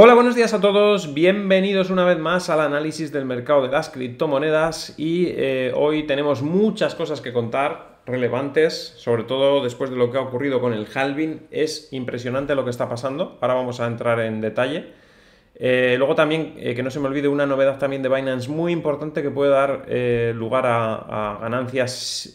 Hola, buenos días a todos. Bienvenidos una vez más al análisis del mercado de las criptomonedas y eh, hoy tenemos muchas cosas que contar relevantes, sobre todo después de lo que ha ocurrido con el halving. Es impresionante lo que está pasando. Ahora vamos a entrar en detalle. Eh, luego también, eh, que no se me olvide, una novedad también de Binance muy importante que puede dar lugar a, ganancias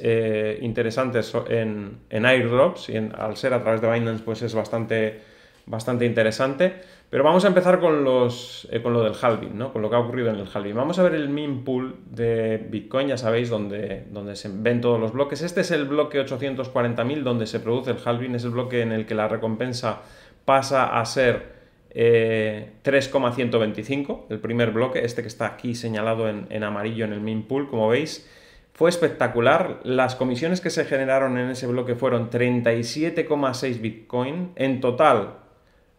interesantes en, en airdrops y al ser a través de Binance pues es bastante, bastante interesante. Pero vamos a empezar con, los, eh, con lo del halving, con lo que ha ocurrido en el halving. Vamos a ver el min pool de Bitcoin, ya sabéis, donde, se ven todos los bloques. Este es el bloque 840.000 donde se produce el halving, es el bloque en el que la recompensa pasa a ser 3,125, eh, el primer bloque, este que está aquí señalado en, amarillo en el min pool, como veis. Fue espectacular. Las comisiones que se generaron en ese bloque fueron 37,6 Bitcoin. En total,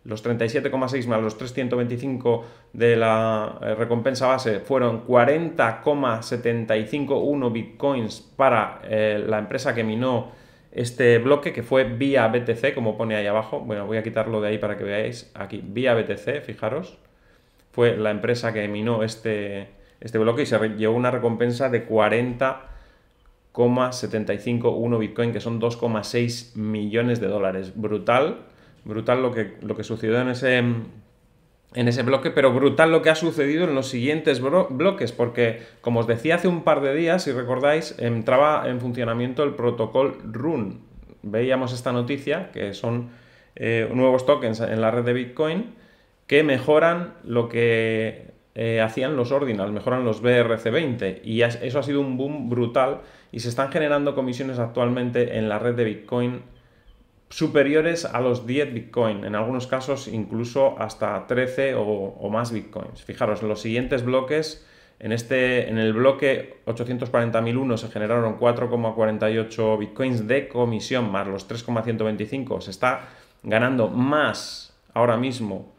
los 37,6 más los 325 de la eh, recompensa base fueron 40,751 bitcoins para eh, la empresa que minó este bloque que fue vía BTC, como pone ahí abajo. Bueno, voy a quitarlo de ahí para que veáis. Aquí, vía BTC, fijaros. Fue la empresa que minó este, este bloque y se llevó una recompensa de 40,751 bitcoin, que son 2,6 millones de dólares. Brutal brutal lo que, lo que sucedió en ese, en ese bloque, pero brutal lo que ha sucedido en los siguientes bloques, porque como os decía hace un par de días, si recordáis, entraba en funcionamiento el protocolo RUN. Veíamos esta noticia, que son eh, nuevos tokens en la red de Bitcoin, que mejoran lo que eh, hacían los ordinals, mejoran los BRC20 y eso ha sido un boom brutal y se están generando comisiones actualmente en la red de Bitcoin superiores a los 10 bitcoins, en algunos casos incluso hasta 13 o, más Bitcoins. Fijaros, los siguientes bloques, en, este, en el bloque 840.001 se generaron 4,48 Bitcoins de comisión, más los 3,125. Se está ganando más ahora mismo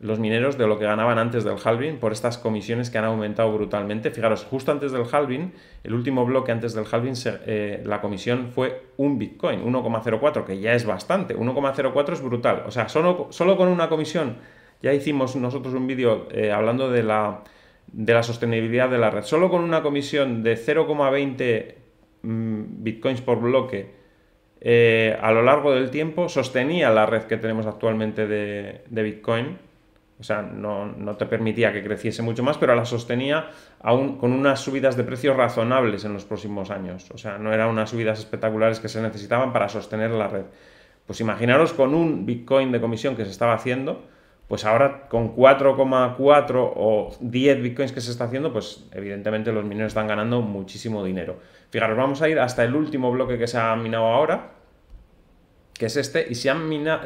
los mineros de lo que ganaban antes del halving por estas comisiones que han aumentado brutalmente. Fijaros, justo antes del halving, el último bloque antes del halving, eh, la comisión fue un Bitcoin, 1,04, que ya es bastante. 1,04 es brutal. O sea, solo, con una comisión, ya hicimos nosotros un vídeo eh, hablando de la, sostenibilidad de la red, solo con una comisión de 0,20 mm, Bitcoins por bloque. Eh, a lo largo del tiempo sostenía la red que tenemos actualmente de, de Bitcoin o sea, no, te permitía que creciese mucho más, pero la sostenía aún con unas subidas de precios razonables en los próximos años. O sea, no eran unas subidas espectaculares que se necesitaban para sostener la red. Pues imaginaros con un Bitcoin de comisión que se estaba haciendo, pues ahora con 4,4 o 10 Bitcoins que se está haciendo, pues evidentemente los mineros están ganando muchísimo dinero. Fijaros, vamos a ir hasta el último bloque que se ha minado ahora, que es este, y se,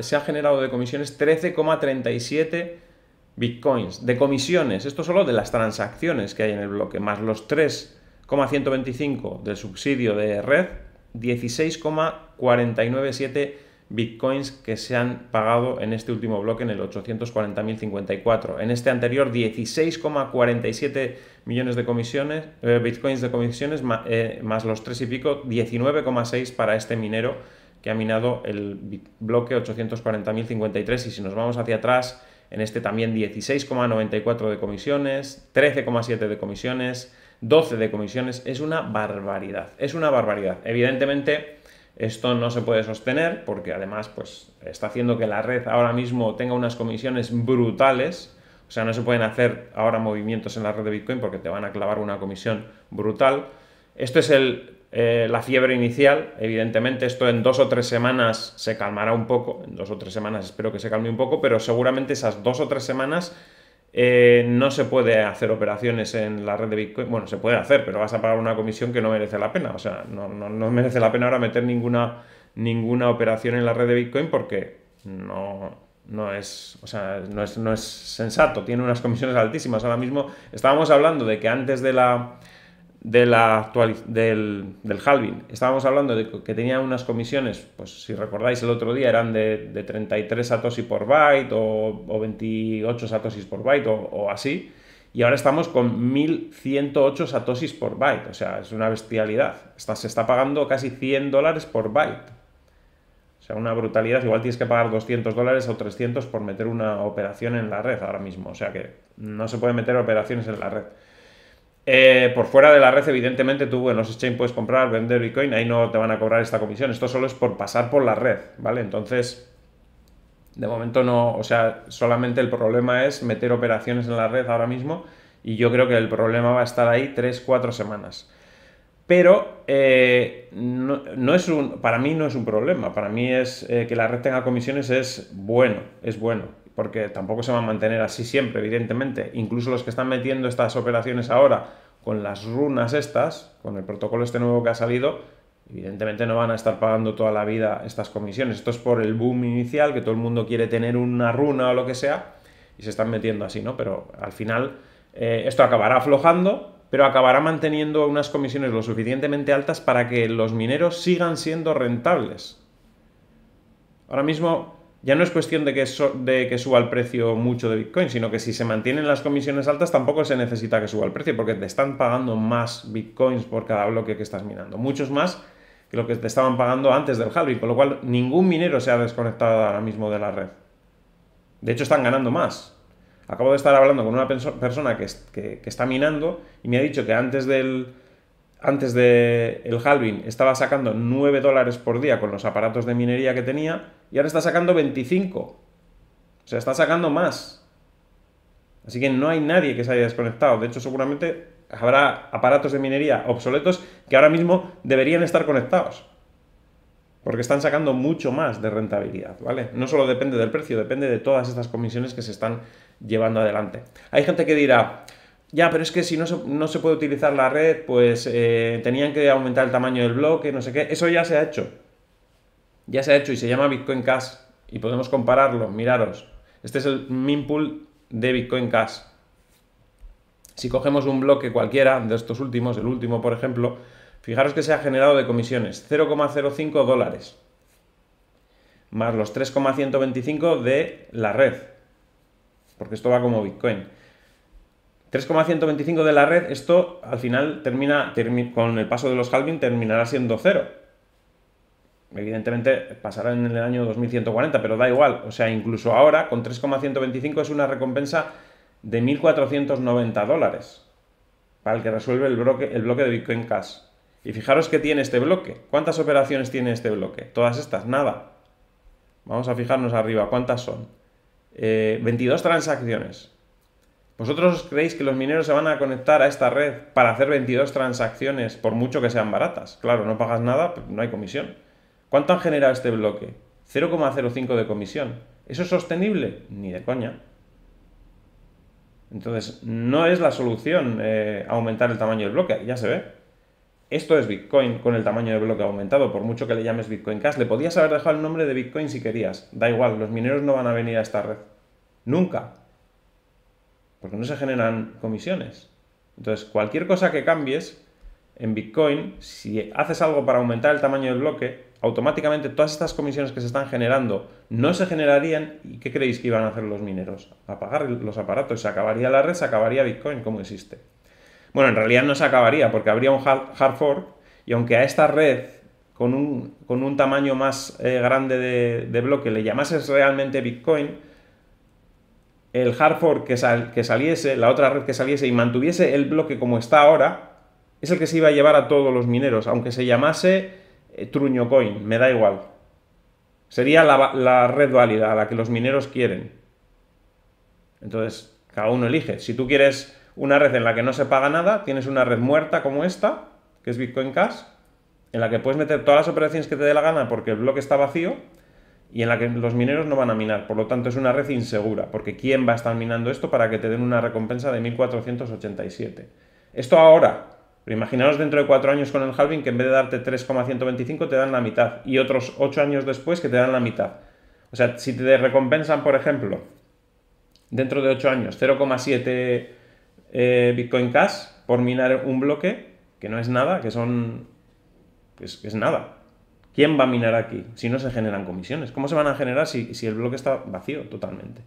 se ha generado de comisiones 13,37 bitcoins, de comisiones, esto solo de las transacciones que hay en el bloque, más los 3,125 del subsidio de red, 16,497 bitcoins que se han pagado en este último bloque en el 840.054. En este anterior 16,47 millones de comisiones, eh, bitcoins de comisiones más, eh, más los 3 y pico, 19,6 para este minero que ha minado el bloque 840.053 y si nos vamos hacia atrás en este también 16,94 de comisiones, 13,7 de comisiones, 12 de comisiones, es una barbaridad, es una barbaridad. Evidentemente, esto no se puede sostener porque además pues, está haciendo que la red ahora mismo tenga unas comisiones brutales. O sea, no se pueden hacer ahora movimientos en la red de Bitcoin porque te van a clavar una comisión brutal. Esto es el eh, la fiebre inicial. Evidentemente esto en dos o tres semanas se calmará un poco, en dos o tres semanas espero que se calme un poco, pero seguramente esas dos o tres semanas eh, no se puede hacer operaciones en la red de Bitcoin. Bueno, se puede hacer, pero vas a pagar una comisión que no merece la pena. O sea, no, merece la pena ahora meter ninguna, ninguna operación en la red de Bitcoin porque no, es, o sea, no es, no es sensato, tiene unas comisiones altísimas. Ahora mismo estábamos hablando de que antes de la, de la del, del, halving. Estábamos hablando de que tenía unas comisiones, pues si recordáis el otro día eran de, 33 satosis por byte o, 28 satoshis por byte o, así, y ahora estamos con 1108 satoshis por byte, o sea, es una bestialidad. se está pagando casi 100 dólares por byte. O sea, una brutalidad. Igual tienes que pagar 200 dólares o 300 por meter una operación en la red ahora mismo. O sea que no se puede meter operaciones en la red. Eh, por fuera de la red, evidentemente, tú en los exchange puedes comprar, vender Bitcoin, ahí no te van a cobrar esta comisión. Esto solo es por pasar por la red, ¿vale? Entonces, de momento no, o sea, solamente el problema es meter operaciones en la red ahora mismo y yo creo que el problema va a estar ahí 3-4 semanas. Pero eh, no, es un, para mí no es un problema, para mí es eh, que la red tenga comisiones es bueno, es bueno porque tampoco se va a mantener así siempre, evidentemente. Incluso los que están metiendo estas operaciones ahora con las runas estas, con el protocolo este nuevo que ha salido, evidentemente no van a estar pagando toda la vida estas comisiones. Esto es por el boom inicial, que todo el mundo quiere tener una runa o lo que sea, y se están metiendo así, ¿no? Pero al final eh, esto acabará aflojando, pero acabará manteniendo unas comisiones lo suficientemente altas para que los mineros sigan siendo rentables. Ahora mismo ya no es cuestión de que, suba el precio mucho de Bitcoin, sino que si se mantienen las comisiones altas tampoco se necesita que suba el precio, porque te están pagando más Bitcoins por cada bloque que estás minando, muchos más que lo que te estaban pagando antes del halving, con lo cual ningún minero se ha desconectado ahora mismo de la red. De hecho, están ganando más. Acabo de estar hablando con una persona que está minando y me ha dicho que antes del, antes de el halving estaba sacando 9 dólares por día con los aparatos de minería que tenía y ahora está sacando 25. O sea, está sacando más. Así que no hay nadie que se haya desconectado. De hecho, seguramente habrá aparatos de minería obsoletos que ahora mismo deberían estar conectados. Porque están sacando mucho más de rentabilidad, ¿vale? No solo depende del precio, depende de todas estas comisiones que se están llevando adelante. Hay gente que dirá, ya, pero es que si no se, puede utilizar la red, pues eh, tenían que aumentar el tamaño del bloque, no sé qué. Eso ya se ha hecho. Ya se ha hecho y se llama Bitcoin Cash. Y podemos compararlo, miraros. Este es el minpool de Bitcoin Cash. Si cogemos un bloque cualquiera de estos últimos, el último por ejemplo, fijaros que se ha generado de comisiones 0,05 dólares más los 3,125 de la red, porque esto va como Bitcoin. 3,125 de la red, esto al final termina, con el paso de los halving terminará siendo cero. Evidentemente pasará en el año 2140, pero da igual. O sea, incluso ahora con 3,125 es una recompensa de 1.490 dólares para el que resuelve el bloque, el bloque de Bitcoin Cash. Y fijaros que tiene este bloque. ¿Cuántas operaciones tiene este bloque? Todas estas, nada. Vamos a fijarnos arriba, ¿cuántas son? 22 eh, transacciones. ¿Vosotros creéis que los mineros se van a conectar a esta red para hacer 22 transacciones, por mucho que sean baratas? Claro, no pagas nada, no hay comisión. ¿Cuánto han generado este bloque? 0,05 de comisión. ¿Eso es sostenible? Ni de coña. Entonces, no es la solución eh, aumentar el tamaño del bloque, ya se ve. Esto es Bitcoin con el tamaño del bloque aumentado, por mucho que le llames Bitcoin Cash. Le podías haber dejado el nombre de Bitcoin si querías. Da igual, los mineros no van a venir a esta red. Nunca porque no se generan comisiones. Entonces, cualquier cosa que cambies en Bitcoin, si haces algo para aumentar el tamaño del bloque, automáticamente todas estas comisiones que se están generando no se generarían. ¿Y qué creéis que iban a hacer los mineros? Apagar los aparatos, se acabaría la red, se acabaría Bitcoin como existe. Bueno, en realidad no se acabaría porque habría un hard fork y aunque a esta red con un, tamaño más eh, grande de bloque le llamases realmente Bitcoin, el hard fork que, que saliese, la otra red que saliese y mantuviese el bloque como está ahora, es el que se iba a llevar a todos los mineros, aunque se llamase eh, Truño Coin, me da igual. Sería la, la red válida, la que los mineros quieren. Entonces, cada uno elige. Si tú quieres una red en la que no se paga nada, tienes una red muerta como esta, que es Bitcoin Cash, en la que puedes meter todas las operaciones que te dé la gana porque el bloque está vacío, y en la que los mineros no van a minar. Por lo tanto, es una red insegura, porque ¿quién va a estar minando esto para que te den una recompensa de 1487? Esto ahora, pero imaginaos dentro de cuatro años con el halving que en vez de darte 3,125 te dan la mitad y otros ocho años después que te dan la mitad. O sea, si te recompensan, por ejemplo, dentro de ocho años 0,7 eh, Bitcoin Cash por minar un bloque, que no es nada, que son... es, es nada. ¿Quién va a minar aquí si no se generan comisiones? ¿Cómo se van a generar si, el bloque está vacío totalmente?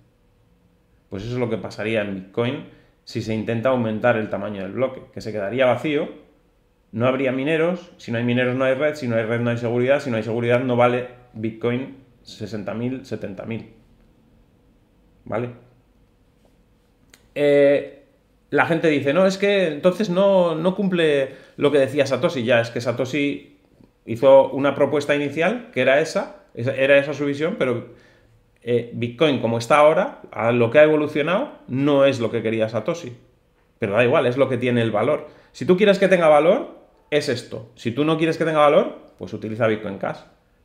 Pues eso es lo que pasaría en Bitcoin si se intenta aumentar el tamaño del bloque, que se quedaría vacío, no habría mineros, si no hay mineros no hay red, si no hay red no hay seguridad, si no hay seguridad no vale Bitcoin 60.000, 70.000. ¿Vale? Eh, la gente dice, no, es que entonces no, no cumple lo que decía Satoshi, ya, es que Satoshi hizo una propuesta inicial que era esa, era esa su visión, pero eh, Bitcoin como está ahora, a lo que ha evolucionado, no es lo que quería Satoshi. Pero da igual, es lo que tiene el valor. Si tú quieres que tenga valor, es esto. Si tú no quieres que tenga valor, pues utiliza Bitcoin Cash.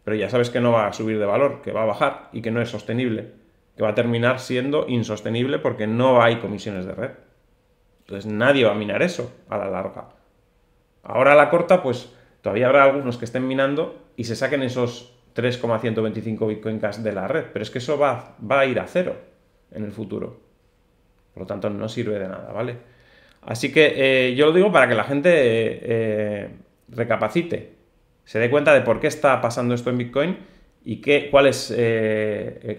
Pero ya sabes que no va a subir de valor, que va a bajar y que no es sostenible. Que va a terminar siendo insostenible porque no hay comisiones de red. Entonces nadie va a minar eso a la larga. Ahora a la corta, pues todavía habrá algunos que estén minando y se saquen esos 3,125 Bitcoin Cash de la red, pero es que eso va, a ir a cero en el futuro. Por lo tanto, no sirve de nada, ¿vale? Así que eh, yo lo digo para que la gente eh, eh, recapacite, se dé cuenta de por qué está pasando esto en Bitcoin y qué, cuál es,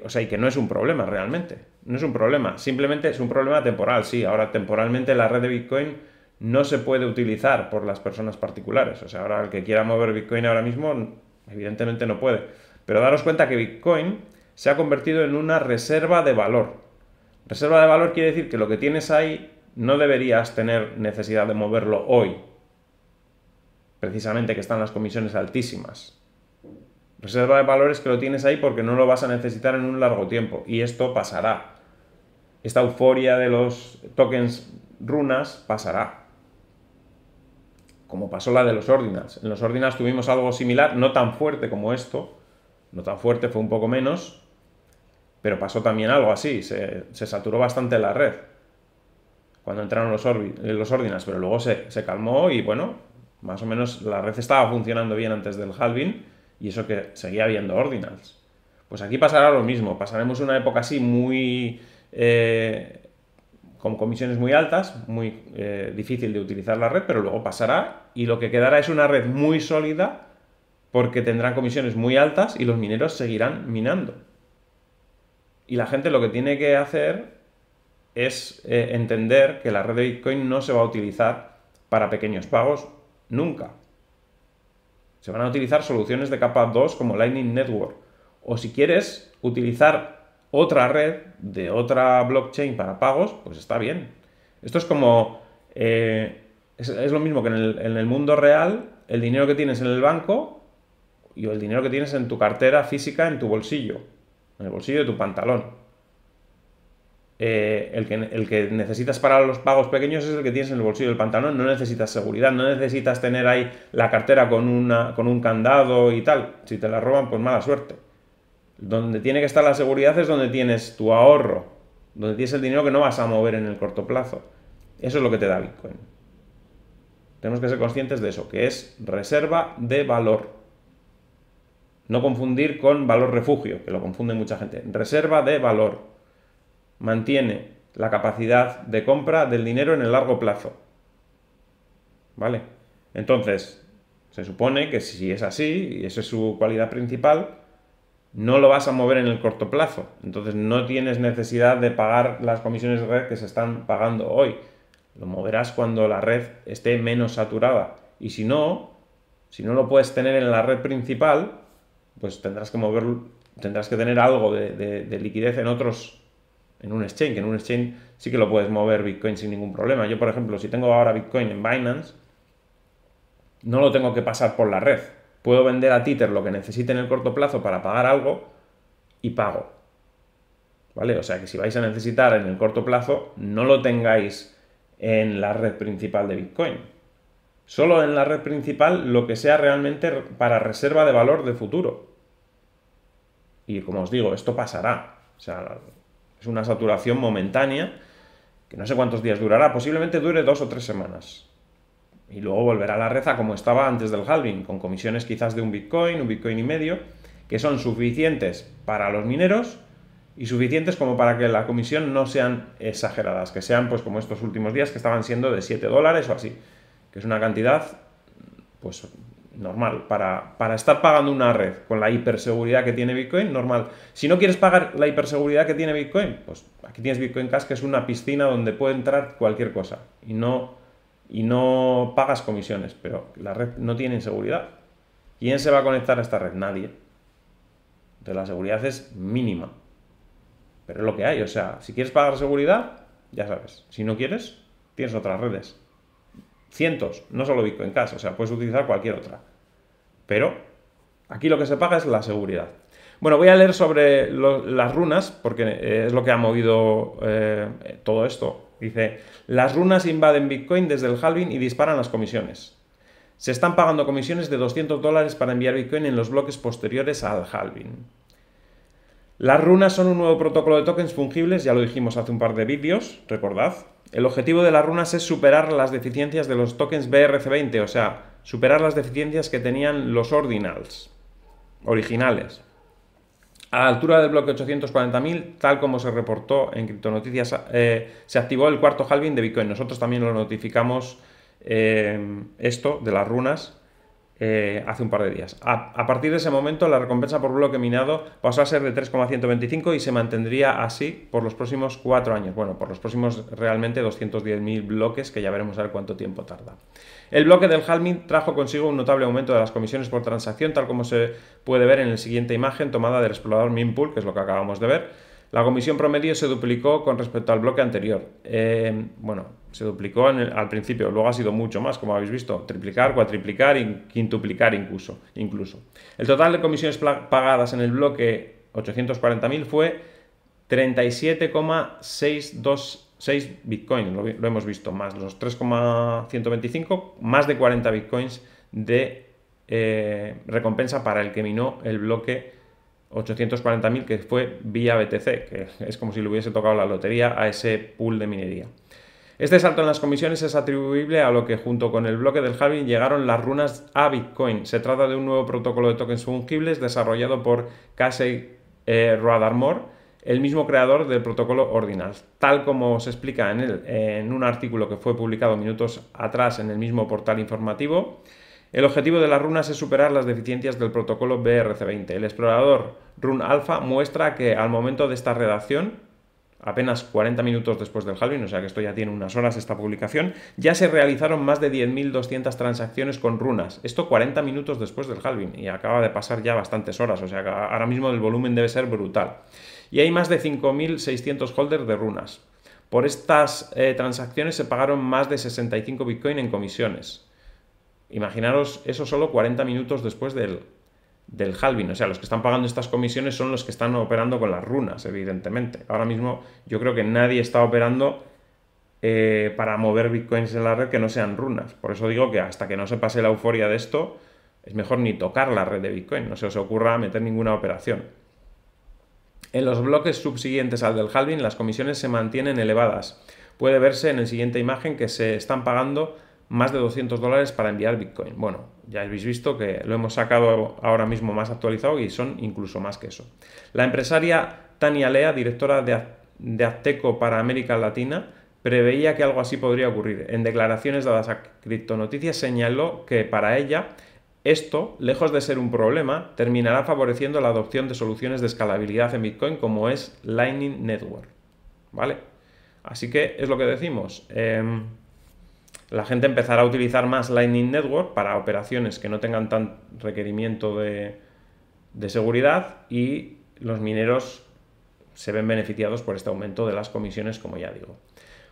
o sea, y que no es un problema realmente. No es un problema, simplemente es un problema temporal, sí. Ahora temporalmente la red de Bitcoin no se puede utilizar por las personas particulares. O sea, ahora el que quiera mover Bitcoin ahora mismo, evidentemente no puede. Pero daros cuenta que Bitcoin se ha convertido en una reserva de valor. Reserva de valor quiere decir que lo que tienes ahí no deberías tener necesidad de moverlo hoy. Precisamente que están las comisiones altísimas. Reserva de valor es que lo tienes ahí porque no lo vas a necesitar en un largo tiempo. Y esto pasará. Esta euforia de los tokens runas pasará como pasó la de los Ordinals. En los Ordinals tuvimos algo similar, no tan fuerte como esto, no tan fuerte, fue un poco menos, pero pasó también algo así, se, saturó bastante la red cuando entraron los, los Ordinals, pero luego se, calmó y bueno, más o menos la red estaba funcionando bien antes del halving y eso que seguía habiendo Ordinals. Pues aquí pasará lo mismo, pasaremos una época así muy... Eh, con comisiones muy altas, muy eh, difícil de utilizar la red, pero luego pasará y lo que quedará es una red muy sólida porque tendrán comisiones muy altas y los mineros seguirán minando. Y la gente lo que tiene que hacer es eh, entender que la red de Bitcoin no se va a utilizar para pequeños pagos nunca. Se van a utilizar soluciones de capa 2 como Lightning Network. O si quieres utilizar otra red de otra blockchain para pagos, pues está bien. Esto es como... Eh, es, lo mismo que en el, mundo real, el dinero que tienes en el banco y el dinero que tienes en tu cartera física, en tu bolsillo, en el bolsillo de tu pantalón. Eh, el, que, el, que, necesitas para los pagos pequeños es el que tienes en el bolsillo del pantalón, no necesitas seguridad, no necesitas tener ahí la cartera con, una, con un candado y tal. Si te la roban, pues mala suerte. Donde tiene que estar la seguridad es donde tienes tu ahorro, donde tienes el dinero que no vas a mover en el corto plazo. Eso es lo que te da Bitcoin. Tenemos que ser conscientes de eso, que es reserva de valor. No confundir con valor refugio, que lo confunde mucha gente. Reserva de valor. Mantiene la capacidad de compra del dinero en el largo plazo. ¿Vale? Entonces, se supone que si es así, y esa es su cualidad principal, no lo vas a mover en el corto plazo. Entonces no tienes necesidad de pagar las comisiones de red que se están pagando hoy. Lo moverás cuando la red esté menos saturada. Y si no, si no lo puedes tener en la red principal, pues tendrás que mover, tendrás que tener algo de, liquidez en otros, en un exchange. En un exchange sí que lo puedes mover Bitcoin sin ningún problema. Yo, por ejemplo, si tengo ahora Bitcoin en Binance, no lo tengo que pasar por la red puedo vender a Titer lo que necesite en el corto plazo para pagar algo y pago. ¿Vale? O sea que si vais a necesitar en el corto plazo, no lo tengáis en la red principal de Bitcoin. Solo en la red principal lo que sea realmente para reserva de valor de futuro. Y como os digo, esto pasará. O sea, es una saturación momentánea que no sé cuántos días durará. Posiblemente dure dos o tres semanas y luego volverá a la red a como estaba antes del halving, con comisiones quizás de un Bitcoin, un Bitcoin y medio, que son suficientes para los mineros y suficientes como para que la comisión no sean exageradas, que sean pues como estos últimos días que estaban siendo de 7 dólares o así, que es una cantidad pues normal para, para estar pagando una red con la hiperseguridad que tiene Bitcoin, normal. Si no quieres pagar la hiperseguridad que tiene Bitcoin, pues aquí tienes Bitcoin Cash que es una piscina donde puede entrar cualquier cosa y no y no pagas comisiones, pero la red no tiene seguridad. ¿Quién se va a conectar a esta red? Nadie. Entonces la seguridad es mínima. Pero es lo que hay. O sea, si quieres pagar seguridad, ya sabes. Si no quieres, tienes otras redes. Cientos, no solo Bitcoin Cash. O sea, puedes utilizar cualquier otra. Pero aquí lo que se paga es la seguridad. Bueno, voy a leer sobre las runas, porque eh, es lo que ha movido eh, todo esto Dice, las runas invaden Bitcoin desde el halving y disparan las comisiones. Se están pagando comisiones de 200 dólares para enviar Bitcoin en los bloques posteriores al halving. Las runas son un nuevo protocolo de tokens fungibles, ya lo dijimos hace un par de vídeos, recordad. El objetivo de las runas es superar las deficiencias de los tokens BRC20, o sea, superar las deficiencias que tenían los ordinals originales. A la altura del bloque 840.000, tal como se reportó en Criptonoticias, Noticias, eh, se activó el cuarto halving de Bitcoin. Nosotros también lo notificamos eh, esto de las runas eh, hace un par de días. A, partir de ese momento, la recompensa por bloque minado pasó a ser de 3,125 y se mantendría así por los próximos 4 años. Bueno, por los próximos realmente 210.000 bloques, que ya veremos a ver cuánto tiempo tarda. El bloque del Halmin trajo consigo un notable aumento de las comisiones por transacción, tal como se puede ver en la siguiente imagen tomada del explorador Minpool, que es lo que acabamos de ver la comisión promedio se duplicó con respecto al bloque anterior. Eh, bueno, se duplicó al principio, luego ha sido mucho más, como habéis visto, triplicar, cuatriplicar y quintuplicar incluso, incluso. El total de comisiones pagadas en el bloque 840.000 fue 37,626 bitcoins, lo, hemos visto, más los 3,125, más de 40 bitcoins de eh, recompensa para el que minó el bloque 840.000 que fue vía BTC, que es como si le hubiese tocado la lotería a ese pool de minería. Este salto en las comisiones es atribuible a lo que junto con el bloque del halving llegaron las runas a Bitcoin. Se trata de un nuevo protocolo de tokens fungibles desarrollado por Casey eh, Radarmore, el mismo creador del protocolo Ordinal. Tal como se explica en, en un artículo que fue publicado minutos atrás en el mismo portal informativo, el objetivo de las runas es superar las deficiencias del protocolo BRC20. El explorador Run Alpha muestra que al momento de esta redacción, apenas 40 minutos después del halving, o sea que esto ya tiene unas horas esta publicación, ya se realizaron más de 10.200 transacciones con runas. Esto 40 minutos después del halving y acaba de pasar ya bastantes horas, o sea que ahora mismo el volumen debe ser brutal. Y hay más de 5.600 holders de runas. Por estas eh, transacciones se pagaron más de 65 Bitcoin en comisiones. Imaginaros eso solo 40 minutos después del, del halving. O sea, los que están pagando estas comisiones son los que están operando con las runas, evidentemente. Ahora mismo yo creo que nadie está operando eh, para mover bitcoins en la red que no sean runas. Por eso digo que hasta que no se pase la euforia de esto, es mejor ni tocar la red de bitcoin. No se os ocurra meter ninguna operación. En los bloques subsiguientes al del halving, las comisiones se mantienen elevadas. Puede verse en la siguiente imagen que se están pagando más de 200 dólares para enviar Bitcoin. Bueno, ya habéis visto que lo hemos sacado ahora mismo más actualizado y son incluso más que eso. La empresaria Tania Lea, directora de, Azteco para América Latina, preveía que algo así podría ocurrir. En declaraciones dadas a Criptonoticias señaló que para ella esto, lejos de ser un problema, terminará favoreciendo la adopción de soluciones de escalabilidad en Bitcoin como es Lightning Network. ¿Vale? Así que es lo que decimos. Em, la gente empezará a utilizar más Lightning Network para operaciones que no tengan tan requerimiento de, seguridad y los mineros se ven beneficiados por este aumento de las comisiones, como ya digo.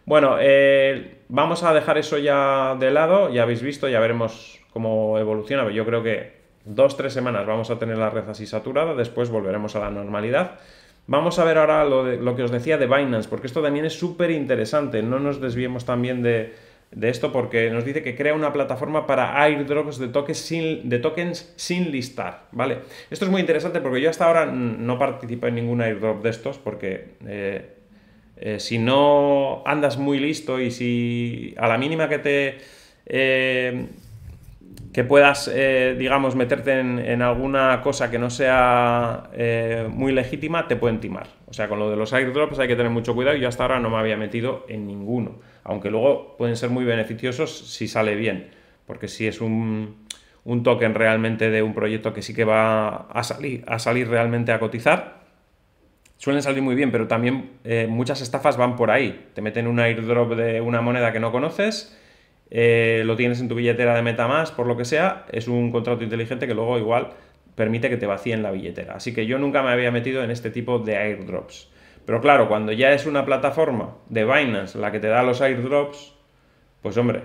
Bueno, eh, vamos a dejar eso ya de lado, ya habéis visto, ya veremos cómo evoluciona, yo creo que dos, tres semanas vamos a tener la red así saturada, después volveremos a la normalidad. Vamos a ver ahora lo, lo que os decía de Binance, porque esto también es súper interesante, no nos desviemos también de, de esto porque nos dice que crea una plataforma para airdrops de tokens sin, de tokens sin listar, ¿vale? Esto es muy interesante porque yo hasta ahora no participo en ningún airdrop de estos porque eh, eh, si no andas muy listo y si a la mínima que te... Eh, que puedas, eh, digamos, meterte en, alguna cosa que no sea eh, muy legítima, te pueden timar. O sea, con lo de los airdrops hay que tener mucho cuidado. Yo hasta ahora no me había metido en ninguno, aunque luego pueden ser muy beneficiosos si sale bien, porque si es un, token realmente de un proyecto que sí que va a salir, a salir realmente a cotizar. Suelen salir muy bien, pero también eh, muchas estafas van por ahí. Te meten un airdrop de una moneda que no conoces eh, lo tienes en tu billetera de MetaMask, por lo que sea, es un contrato inteligente que luego igual permite que te vacíen la billetera. Así que yo nunca me había metido en este tipo de airdrops. Pero claro, cuando ya es una plataforma de Binance la que te da los airdrops, pues hombre,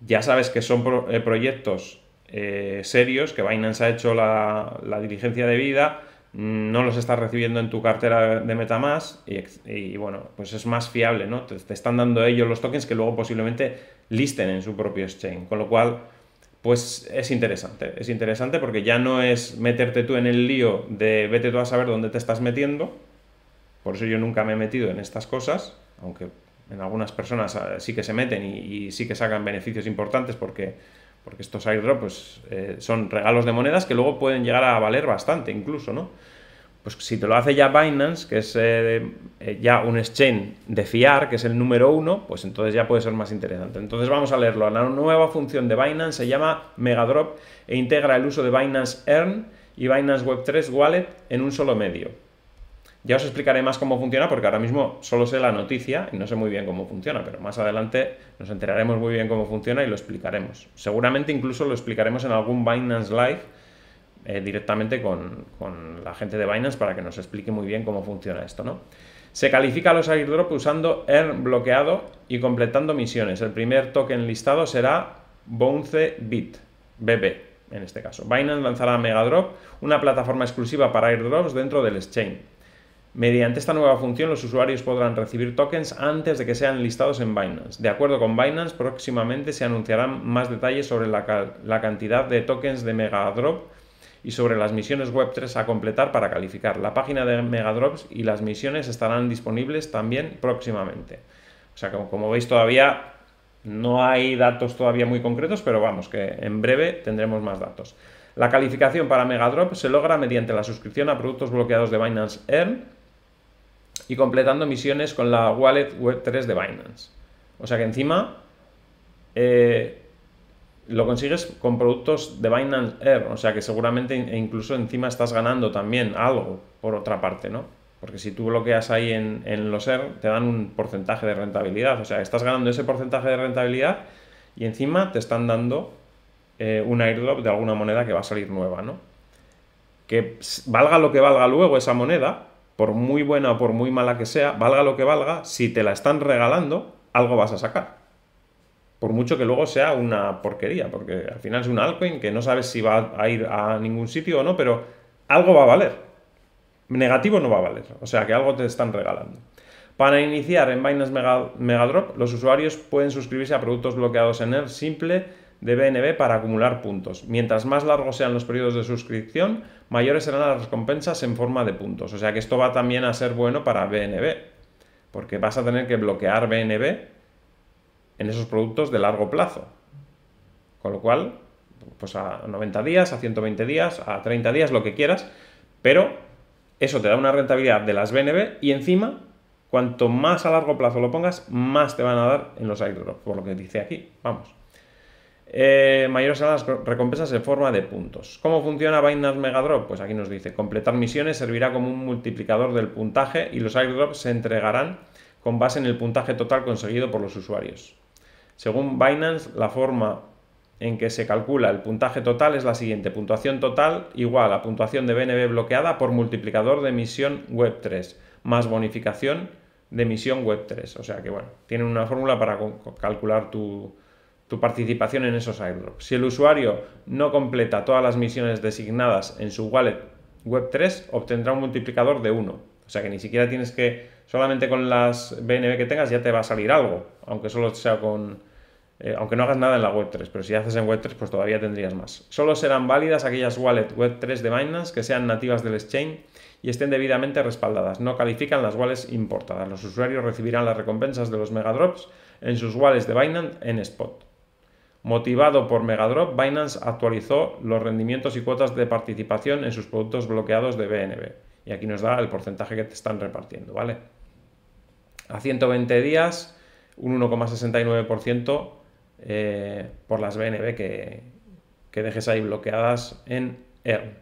ya sabes que son eh, proyectos eh, serios, que Binance ha hecho la, diligencia diligencia debida, mm, no los estás recibiendo en tu cartera de MetaMask y, y bueno, pues es más fiable, ¿no? te, están dando ellos los tokens que luego posiblemente listen en su propio exchange. Con lo cual, pues es interesante. Es interesante porque ya no es meterte tú en el lío de vete tú a saber dónde te estás metiendo. Por eso yo nunca me he metido en estas cosas, aunque en algunas personas ah, sí que se meten y, sí que sacan beneficios importantes porque, porque estos airdrops pues, eh, son regalos de monedas que luego pueden llegar a valer bastante incluso, ¿no? Pues si te lo hace ya Binance, que es eh, eh, ya un exchange de fiar, que es el número uno, pues entonces ya puede ser más interesante. Entonces vamos a leerlo. La nueva función de Binance se llama Megadrop e integra el uso de Binance Earn y Binance Web3 Wallet en un solo medio. Ya os explicaré más cómo funciona porque ahora mismo solo sé la noticia y no sé muy bien cómo funciona, pero más adelante nos enteraremos muy bien cómo funciona y lo explicaremos. Seguramente incluso lo explicaremos en algún Binance Live eh, directamente con, la gente de Binance para que nos explique muy bien cómo funciona esto, ¿no? Se califica a los airdrop usando earn bloqueado y completando misiones. El primer token listado será Bounce Bit, BB en este caso. Binance lanzará Megadrop, una plataforma exclusiva para airdrops dentro del exchange. Mediante esta nueva función, los usuarios podrán recibir tokens antes de que sean listados en Binance. De acuerdo con Binance, próximamente se anunciarán más detalles sobre la, la cantidad de tokens de Megadrop y sobre las misiones web 3 a completar para calificar. La página de Megadrops y las misiones estarán disponibles también próximamente. O sea, como, veis todavía no hay datos todavía muy concretos, pero vamos, que en breve tendremos más datos. La calificación para Megadrops se logra mediante la suscripción a productos bloqueados de Binance Earn y completando misiones con la wallet Web3 de Binance. O sea que encima eh, lo consigues con productos de Binance Air, o sea que seguramente e incluso encima estás ganando también algo por otra parte, ¿no? Porque si tú bloqueas ahí en, en los Air, te dan un porcentaje de rentabilidad, o sea, estás ganando ese porcentaje de rentabilidad y encima te están dando eh, un airdrop de alguna moneda que va a salir nueva, ¿no? Que valga lo que valga luego esa moneda, por muy buena o por muy mala que sea, valga lo que valga, si te la están regalando, algo vas a sacar por mucho que luego sea una porquería, porque al final es un altcoin que no sabes si va a ir a ningún sitio o no, pero algo va a valer. Negativo no va a valer, o sea que algo te están regalando. Para iniciar en Binance Megadrop, los usuarios pueden suscribirse a productos bloqueados en el simple de BNB para acumular puntos. Mientras más largos sean los periodos de suscripción, mayores serán las recompensas en forma de puntos. O sea que esto va también a ser bueno para BNB, porque vas a tener que bloquear BNB en esos productos de largo plazo. Con lo cual, pues a 90 días, a 120 días, a 30 días, lo que quieras, pero eso te da una rentabilidad de las BNB y encima, cuanto más a largo plazo lo pongas, más te van a dar en los airdrops, por lo que dice aquí. Vamos. Eh, mayores serán las recompensas en forma de puntos. ¿Cómo funciona Binance Megadrop? Pues aquí nos dice, completar misiones servirá como un multiplicador del puntaje y los airdrops se entregarán con base en el puntaje total conseguido por los usuarios. Según Binance, la forma en que se calcula el puntaje total es la siguiente. Puntuación total igual a puntuación de BNB bloqueada por multiplicador de emisión Web3 más bonificación de emisión Web3. O sea que, bueno, tienen una fórmula para calcular tu, participación en esos airdrops. Si el usuario no completa todas las misiones designadas en su wallet Web3, obtendrá un multiplicador de 1 o sea que ni siquiera tienes que, solamente con las BNB que tengas ya te va a salir algo, aunque solo sea con, eh, aunque no hagas nada en la Web3, pero si haces en Web3 pues todavía tendrías más. Solo serán válidas aquellas wallet Web3 de Binance que sean nativas del exchange y estén debidamente respaldadas. No califican las wallets importadas. Los usuarios recibirán las recompensas de los megadrops en sus wallets de Binance en spot. Motivado por Megadrop, Binance actualizó los rendimientos y cuotas de participación en sus productos bloqueados de BNB y aquí nos da el porcentaje que te están repartiendo, ¿vale? A 120 días, un 1,69% eh, por las BNB que, dejes ahí bloqueadas en ERN.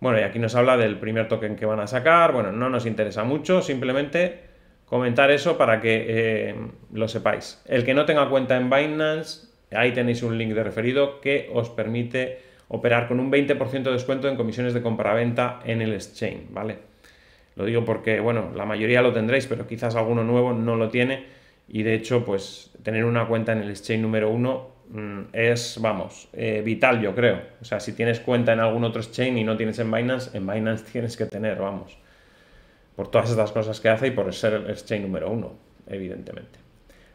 Bueno, y aquí nos habla del primer token que van a sacar. Bueno, no nos interesa mucho, simplemente comentar eso para que eh, lo sepáis. El que no tenga cuenta en Binance, ahí tenéis un link de referido que os permite operar con un 20% de descuento en comisiones de compraventa en el exchange, ¿vale? Lo digo porque, bueno, la mayoría lo tendréis, pero quizás alguno nuevo no lo tiene y de hecho, pues tener una cuenta en el exchange número uno mm, es, vamos, eh, vital yo creo. O sea, si tienes cuenta en algún otro exchange y no tienes en Binance, en Binance tienes que tener, vamos, por todas estas cosas que hace y por ser el exchange número uno, evidentemente.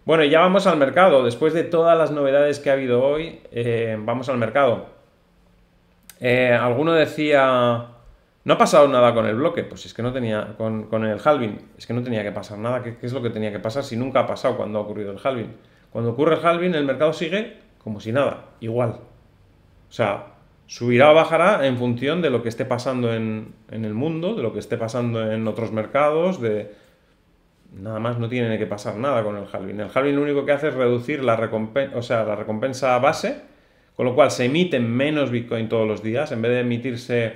Bueno, y ya vamos al mercado. Después de todas las novedades que ha habido hoy, eh, vamos al mercado. Eh, alguno decía, no ha pasado nada con el bloque, pues es que no tenía, con, el halving, es que no tenía que pasar nada, ¿Qué, es lo que tenía que pasar si nunca ha pasado cuando ha ocurrido el halving? Cuando ocurre el halving, el mercado sigue como si nada, igual. O sea, subirá o bajará en función de lo que esté pasando en, el mundo, de lo que esté pasando en otros mercados, de... Nada más no tiene que pasar nada con el halving. El halving lo único que hace es reducir la recompensa, o sea, la recompensa base con lo cual se emiten menos Bitcoin todos los días. En vez de emitirse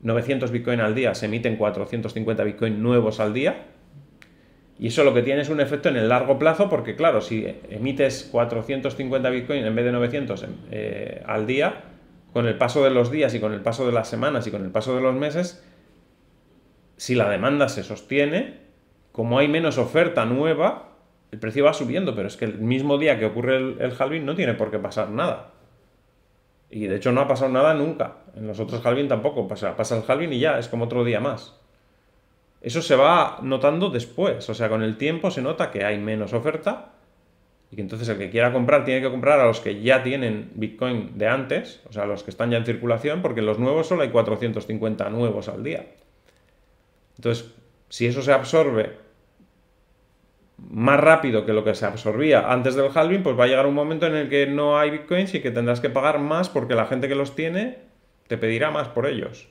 900 Bitcoin al día, se emiten 450 Bitcoin nuevos al día. Y eso lo que tiene es un efecto en el largo plazo, porque claro, si emites 450 Bitcoin en vez de 900 em, eh, al día, con el paso de los días y con el paso de las semanas y con el paso de los meses, si la demanda se sostiene, como hay menos oferta nueva, el precio va subiendo, pero es que el mismo día que ocurre el, el halving no tiene por qué pasar nada. Y de hecho no ha pasado nada nunca. En los otros Halving tampoco. Pasa, pasa el Halving y ya, es como otro día más. Eso se va notando después. O sea, con el tiempo se nota que hay menos oferta. Y que entonces el que quiera comprar tiene que comprar a los que ya tienen Bitcoin de antes. O sea, a los que están ya en circulación. Porque en los nuevos solo hay 450 nuevos al día. Entonces, si eso se absorbe más rápido que lo que se absorbía antes del halving, pues va a llegar un momento en el que no hay bitcoins y que tendrás que pagar más porque la gente que los tiene te pedirá más por ellos.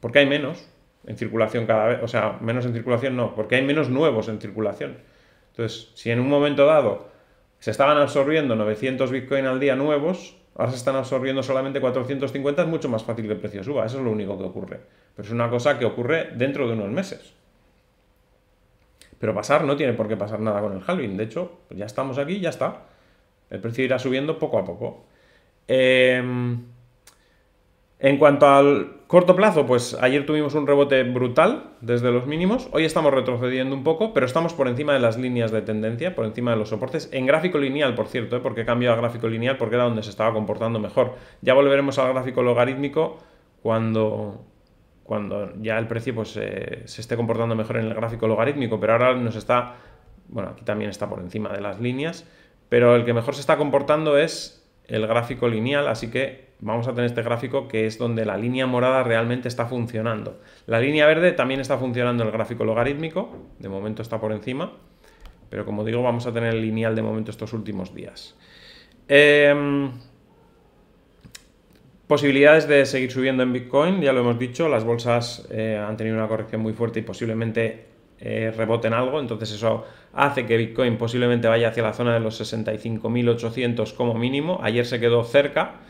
Porque hay menos en circulación cada vez, o sea, menos en circulación no, porque hay menos nuevos en circulación. Entonces, si en un momento dado se estaban absorbiendo 900 bitcoins al día nuevos, ahora se están absorbiendo solamente 450, es mucho más fácil que el precio suba, eso es lo único que ocurre. Pero es una cosa que ocurre dentro de unos meses. Pero pasar no tiene por qué pasar nada con el halving. De hecho, ya estamos aquí, ya está. El precio irá subiendo poco a poco. Em, en cuanto al corto plazo, pues ayer tuvimos un rebote brutal desde los mínimos. Hoy estamos retrocediendo un poco, pero estamos por encima de las líneas de tendencia, por encima de los soportes. En gráfico lineal, por cierto, ¿eh? porque porque cambiado a gráfico lineal porque era donde se estaba comportando mejor. Ya volveremos al gráfico logarítmico cuando cuando ya el precio pues, eh, se esté comportando mejor en el gráfico logarítmico, pero ahora nos está, bueno, aquí también está por encima de las líneas, pero el que mejor se está comportando es el gráfico lineal, así que vamos a tener este gráfico que es donde la línea morada realmente está funcionando. La línea verde también está funcionando en el gráfico logarítmico, de momento está por encima, pero como digo, vamos a tener el lineal de momento estos últimos días. Eh, Posibilidades de seguir subiendo en Bitcoin, ya lo hemos dicho, las bolsas eh, han tenido una corrección muy fuerte y posiblemente eh, reboten algo, entonces eso hace que Bitcoin posiblemente vaya hacia la zona de los 65.800 como mínimo, ayer se quedó cerca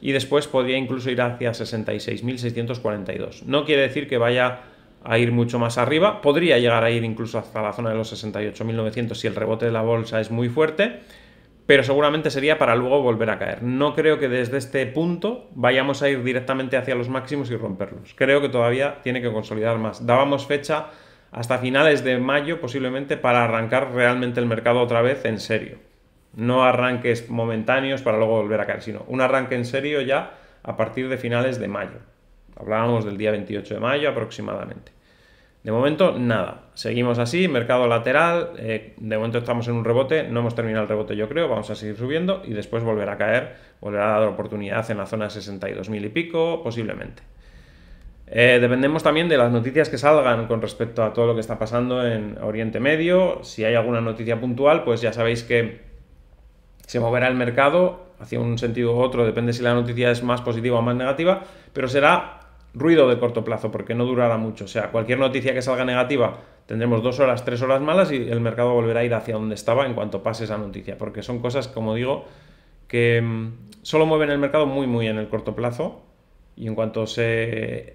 y después podría incluso ir hacia 66.642. No quiere decir que vaya a ir mucho más arriba, podría llegar a ir incluso hasta la zona de los 68.900 si el rebote de la bolsa es muy fuerte pero seguramente sería para luego volver a caer. No creo que desde este punto vayamos a ir directamente hacia los máximos y romperlos. Creo que todavía tiene que consolidar más. Dábamos fecha hasta finales de mayo posiblemente para arrancar realmente el mercado otra vez en serio. No arranques momentáneos para luego volver a caer, sino un arranque en serio ya a partir de finales de mayo. Hablábamos del día 28 de mayo aproximadamente. De momento, nada. Seguimos así, mercado lateral. Eh, de momento estamos en un rebote. No hemos terminado el rebote, yo creo. Vamos a seguir subiendo y después volverá a caer. Volverá a dar oportunidad en la zona de 62.000 y pico, posiblemente. Eh, dependemos también de las noticias que salgan con respecto a todo lo que está pasando en Oriente Medio. Si hay alguna noticia puntual, pues ya sabéis que se moverá el mercado hacia un sentido u otro, depende si la noticia es más positiva o más negativa, pero será ruido de corto plazo, porque no durará mucho. O sea, cualquier noticia que salga negativa, tendremos dos horas, tres horas malas y el mercado volverá a ir hacia donde estaba en cuanto pase esa noticia, porque son cosas, como digo, que mm, solo mueven el mercado muy, muy en el corto plazo y en cuanto se... Eh,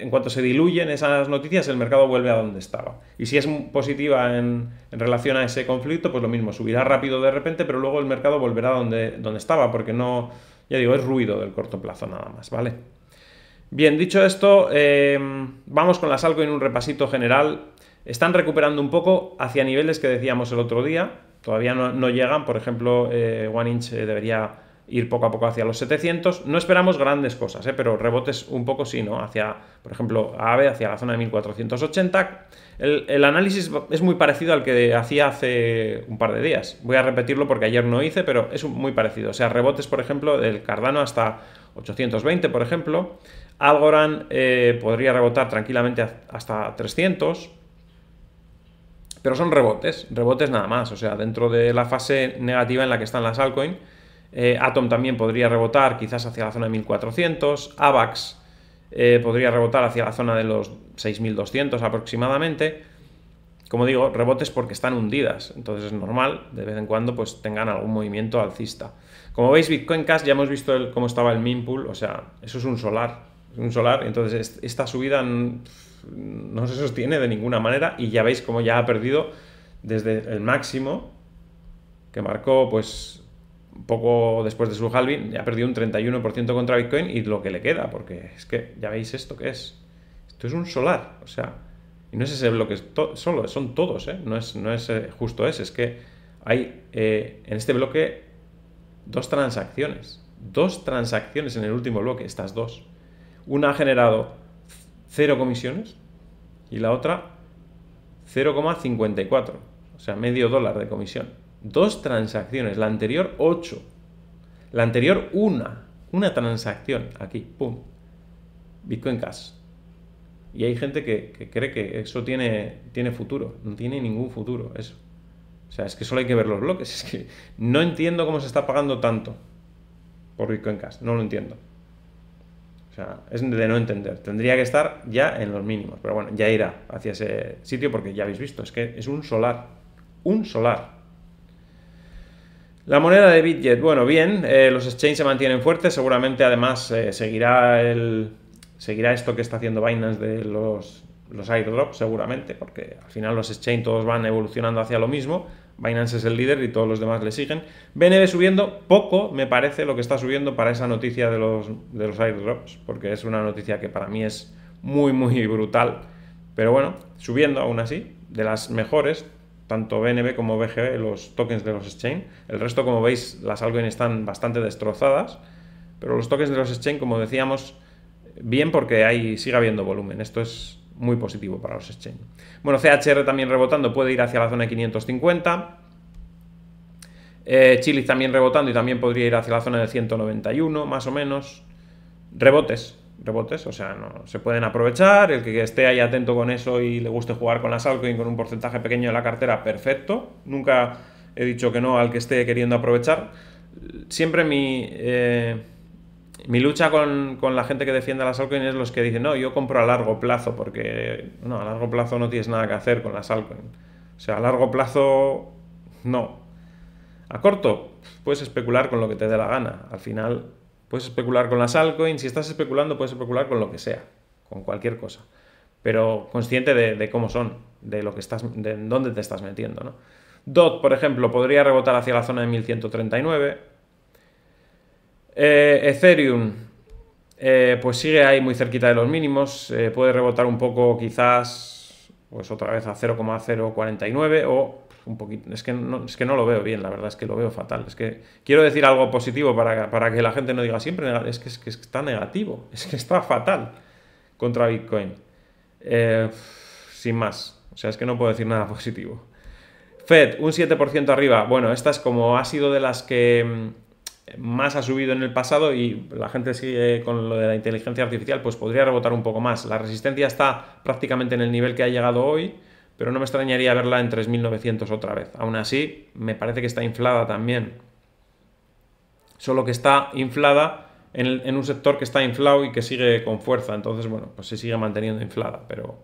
en cuanto se diluyen esas noticias, el mercado vuelve a donde estaba. Y si es positiva en, relación a ese conflicto, pues lo mismo, subirá rápido de repente, pero luego el mercado volverá a donde, donde estaba, porque no, ya digo, es ruido del corto plazo nada más, ¿vale? Bien, dicho esto, eh, vamos con las en un repasito general. Están recuperando un poco hacia niveles que decíamos el otro día. Todavía no, llegan, por ejemplo, eh, One Inch eh, debería ir poco a poco hacia los 700. No esperamos grandes cosas, pero rebotes un poco sí, ¿no? Hacia, por ejemplo, AVE, hacia la zona de 1480. El, el, análisis es muy parecido al que hacía hace un par de días. Voy a repetirlo porque ayer no hice, pero es muy parecido. O sea, rebotes, por ejemplo, del Cardano hasta 820, por ejemplo. Algorand eh, podría rebotar tranquilamente hasta 300, pero son rebotes, rebotes nada más, o sea, dentro de la fase negativa en la que están las altcoins, eh, Atom también podría rebotar quizás hacia la zona de 1400, AVAX eh, podría rebotar hacia la zona de los 6200 aproximadamente, como digo, rebotes porque están hundidas, entonces es normal, de vez en cuando pues tengan algún movimiento alcista. Como veis, Bitcoin Cash ya hemos visto cómo estaba el minpool, o sea, eso es un solar, un solar, entonces esta subida no se sostiene de ninguna manera y ya veis cómo ya ha perdido desde el máximo que marcó pues poco después de su halving, ya ha perdido un 31% contra Bitcoin y lo que le queda, porque es que ya veis esto que es. Esto es un solar, o sea, y no es ese bloque solo, son todos, ¿eh? no es, no es eh, justo ese, es que hay eh, en este bloque dos transacciones, dos transacciones en el último bloque, estas dos una ha generado cero comisiones y la otra 0,54, o sea, medio dólar de comisión. Dos transacciones, la anterior 8, la anterior una, una transacción, aquí, pum, Bitcoin Cash. Y hay gente que, cree que eso tiene, tiene futuro, no tiene ningún futuro eso. O sea, es que solo hay que ver los bloques, es que no entiendo cómo se está pagando tanto por Bitcoin Cash, no lo entiendo. O sea, es de no entender. Tendría que estar ya en los mínimos. Pero bueno, ya irá hacia ese sitio porque ya habéis visto, es que es un solar. Un solar. La moneda de Bitget, bueno, bien, eh, los exchanges se mantienen fuertes, seguramente además eh, seguirá, el, seguirá esto que está haciendo Binance de los, los airdrops, seguramente, porque al final los exchanges todos van evolucionando hacia lo mismo, Binance es el líder y todos los demás le siguen. BNB subiendo, poco me parece lo que está subiendo para esa noticia de los, de los airdrops, porque es una noticia que para mí es muy, muy brutal. Pero bueno, subiendo aún así, de las mejores, tanto BNB como BGB, los tokens de los exchange. El resto, como veis, las altcoins están bastante destrozadas, pero los tokens de los exchange, como decíamos, bien porque ahí sigue habiendo volumen. Esto es muy positivo para los exchange. Bueno, CHR también rebotando, puede ir hacia la zona de 550. Eh, Chile también rebotando y también podría ir hacia la zona de 191, más o menos. Rebotes, rebotes, o sea, se pueden aprovechar. El que esté ahí atento con eso y le guste jugar con las y con un porcentaje pequeño de la cartera, perfecto. Nunca he dicho que no al que esté queriendo aprovechar. Siempre mi. Eh, mi lucha con, la gente que defiende las altcoins es los que dicen, no, yo compro a largo plazo, porque no, a largo plazo no tienes nada que hacer con las altcoins. O sea, a largo plazo, no. A corto, puedes especular con lo que te dé la gana. Al final, puedes especular con las altcoins. Si estás especulando, puedes especular con lo que sea, con cualquier cosa. Pero consciente de, cómo son, de lo que estás, de dónde te estás metiendo, ¿no? DOT, por ejemplo, podría rebotar hacia la zona de 1139 eh, Ethereum, eh, pues sigue ahí muy cerquita de los mínimos. Eh, puede rebotar un poco, quizás, pues otra vez a 0,049 o un poquito. Es que, no, es que no lo veo bien, la verdad es que lo veo fatal. Es que quiero decir algo positivo para, que la gente no diga siempre es que, es que está negativo, es que está fatal contra Bitcoin. sin más, o sea, es que no puedo decir nada positivo. Fed, un 7% arriba. Bueno, esta es como ha sido de las que mm, más ha subido en el pasado y la gente sigue con lo de la inteligencia artificial, pues podría rebotar un poco más. La resistencia está prácticamente en el nivel que ha llegado hoy, pero no me extrañaría verla en 3.900 otra vez. Aún así, me parece que está inflada también. Solo que está inflada en, un sector que está inflado y que sigue con fuerza. Entonces, bueno, pues se sigue manteniendo inflada, pero,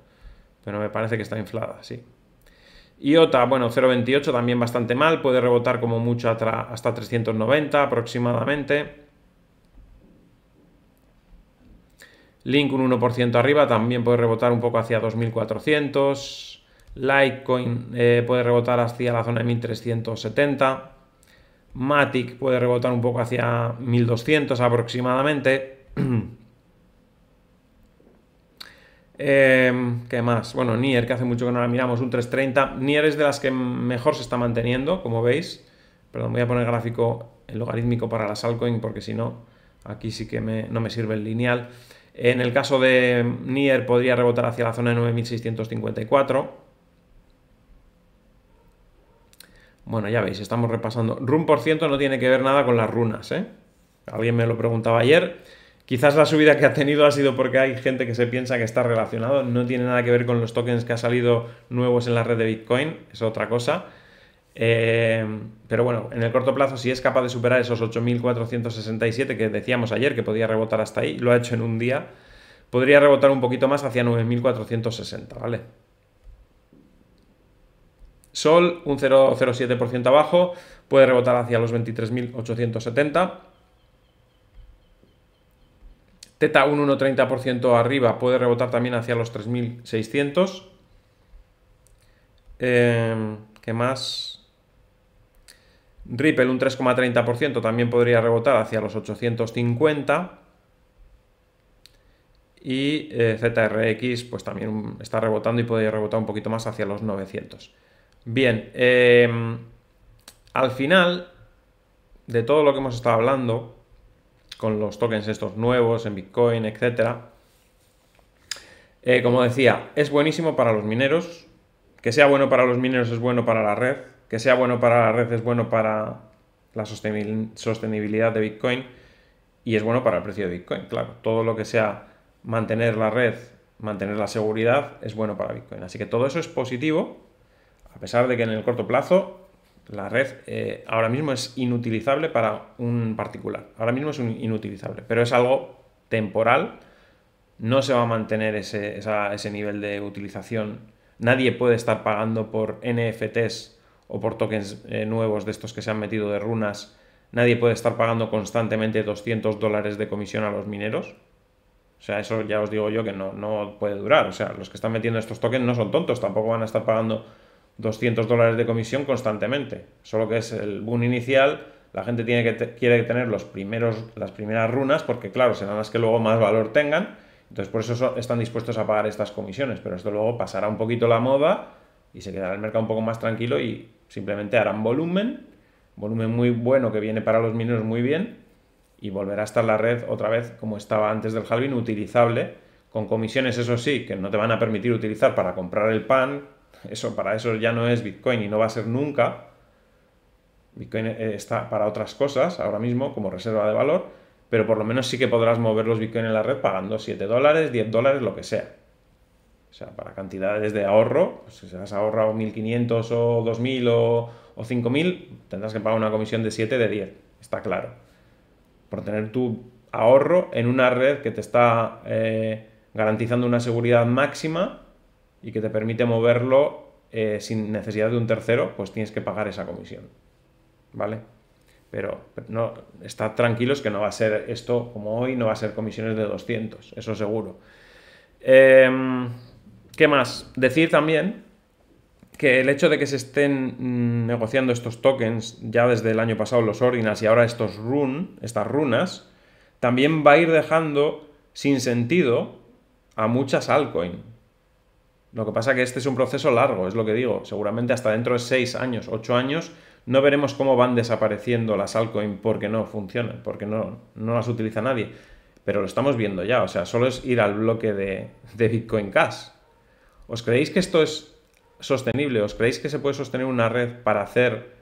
pero me parece que está inflada, sí. IOTA, bueno, 0,28 también bastante mal, puede rebotar como mucho hasta 390 aproximadamente. Link un 1% arriba, también puede rebotar un poco hacia 2400. Litecoin eh, puede rebotar hacia la zona de 1370. Matic puede rebotar un poco hacia 1200 aproximadamente. Em, ¿Qué más? Bueno, Nier, que hace mucho que no la miramos, un 330. Nier es de las que mejor se está manteniendo, como veis. Perdón, voy a poner gráfico el logarítmico para las altcoins porque si no, aquí sí que no me sirve el lineal. En el caso de Nier podría rebotar hacia la zona de 9654. Bueno, ya veis, estamos repasando. Run por ciento no tiene que ver nada con las runas, ¿eh? Alguien me lo preguntaba ayer. Quizás la subida que ha tenido ha sido porque hay gente que se piensa que está relacionado, no tiene nada que ver con los tokens que ha salido nuevos en la red de Bitcoin, es otra cosa. Eh, pero bueno, en el corto plazo, si es capaz de superar esos 8.467 que decíamos ayer que podía rebotar hasta ahí, lo ha hecho en un día, podría rebotar un poquito más hacia 9.460, ¿vale? Sol, un 0,07% abajo, puede rebotar hacia los 23.870. Teta un 1,30% arriba, puede rebotar también hacia los 3.600. Em, ¿Qué más? Ripple un 3,30% también podría rebotar hacia los 850. Y eh, ZRX pues también está rebotando y podría rebotar un poquito más hacia los 900. Bien, em, al final de todo lo que hemos estado hablando, con los tokens estos nuevos en Bitcoin, etc. Eh, como decía, es buenísimo para los mineros. Que sea bueno para los mineros es bueno para la red. Que sea bueno para la red es bueno para la sostenibilidad de Bitcoin. Y es bueno para el precio de Bitcoin, claro. Todo lo que sea mantener la red, mantener la seguridad, es bueno para Bitcoin. Así que todo eso es positivo, a pesar de que en el corto plazo la red eh, ahora mismo es inutilizable para un particular. Ahora mismo es inutilizable, pero es algo temporal. No se va a mantener ese, nivel de utilización. Nadie puede estar pagando por NFTs o por tokens eh, nuevos de estos que se han metido de runas. Nadie puede estar pagando constantemente 200 dólares de comisión a los mineros. O sea, eso ya os digo yo que no, no puede durar. O sea, los que están metiendo estos tokens no son tontos, tampoco van a estar pagando 200 dólares de comisión constantemente. Solo que es el boom inicial, la gente tiene que quiere tener los primeros, las primeras runas, porque claro, serán las que luego más valor tengan. Entonces por eso están dispuestos a pagar estas comisiones, pero esto luego pasará un poquito la moda y se quedará el mercado un poco más tranquilo y simplemente harán volumen, volumen muy bueno que viene para los mineros muy bien y volverá a estar la red otra vez como estaba antes del halving, utilizable, con comisiones eso sí, que no te van a permitir utilizar para comprar el pan, eso para eso ya no es Bitcoin y no va a ser nunca. Bitcoin eh, está para otras cosas ahora mismo como reserva de valor, pero por lo menos sí que podrás mover los Bitcoin en la red pagando 7 dólares, 10 dólares, lo que sea. O sea, para cantidades de ahorro, pues, si se has ahorrado 1.500 o 2.000 o, o 5.000, tendrás que pagar una comisión de 7 de 10, está claro. Por tener tu ahorro en una red que te está eh, garantizando una seguridad máxima y que te permite moverlo eh, sin necesidad de un tercero, pues tienes que pagar esa comisión. ¿Vale? Pero, no, está tranquilos que no va a ser esto como hoy, no va a ser comisiones de 200, eso seguro. Em, ¿Qué más? Decir también que el hecho de que se estén mm, negociando estos tokens ya desde el año pasado, los Orinas y ahora estos run, estas runas, también va a ir dejando sin sentido a muchas altcoins. Lo que pasa es que este es un proceso largo, es lo que digo. Seguramente hasta dentro de 6 años, 8 años, no veremos cómo van desapareciendo las altcoins porque no funcionan, porque no, las utiliza nadie. Pero lo estamos viendo ya, o sea, solo es ir al bloque de, de Bitcoin Cash. ¿Os creéis que esto es sostenible? ¿Os creéis que se puede sostener una red para hacer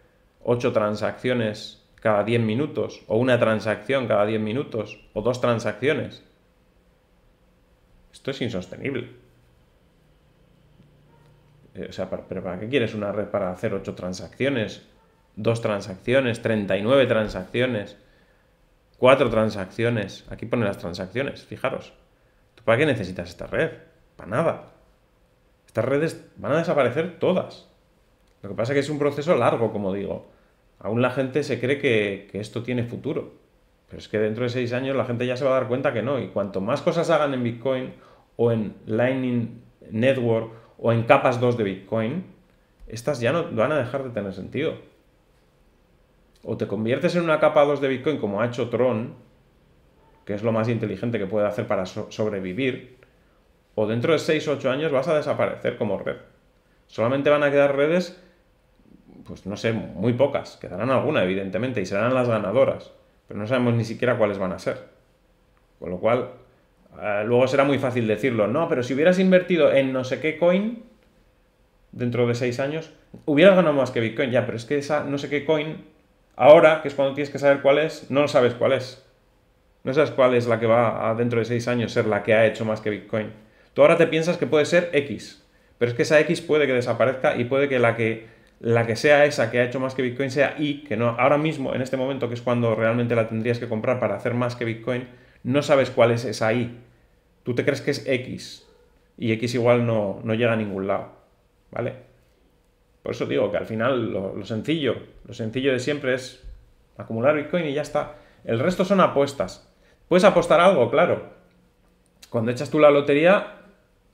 ocho transacciones cada 10 minutos? ¿O una transacción cada 10 minutos? ¿O dos transacciones? Esto es insostenible. Eh, o sea, ¿para, ¿pero para qué quieres una red para hacer 8 transacciones? 2 transacciones, 39 transacciones, 4 transacciones. Aquí pone las transacciones, fijaros. ¿Tú para qué necesitas esta red? Para nada. Estas redes van a desaparecer todas. Lo que pasa es que es un proceso largo, como digo. Aún la gente se cree que, que esto tiene futuro. Pero es que dentro de 6 años la gente ya se va a dar cuenta que no. Y cuanto más cosas hagan en Bitcoin o en Lightning Network o en capas 2 de Bitcoin, estas ya no van a dejar de tener sentido. O te conviertes en una capa 2 de Bitcoin como ha hecho Tron, que es lo más inteligente que puede hacer para sobrevivir, o dentro de 6 o 8 años vas a desaparecer como red. Solamente van a quedar redes, pues no sé, muy pocas. Quedarán alguna, evidentemente, y serán las ganadoras, pero no sabemos ni siquiera cuáles van a ser. Con lo cual, Ah, luego será muy fácil decirlo, no, pero si hubieras invertido en no sé qué coin dentro de seis años, hubieras ganado más que Bitcoin, ya, pero es que esa no sé qué coin, ahora, que es cuando tienes que saber cuál es, no sabes cuál es. No sabes cuál es la que va a dentro de seis años ser la que ha hecho más que Bitcoin. Tú ahora te piensas que puede ser X, pero es que esa X puede que desaparezca y puede que la que, la que sea esa que ha hecho más que Bitcoin sea Y, que no, ahora mismo, en este momento, que es cuando realmente la tendrías que comprar para hacer más que Bitcoin, no sabes cuál es esa Y. Tú te crees que es x y x igual no, no llega a ningún lado, ¿vale? Por eso digo que al final lo, sencillo, lo sencillo de siempre es acumular Bitcoin y ya está. El resto son apuestas. Puedes apostar algo, claro. Cuando echas tú la lotería,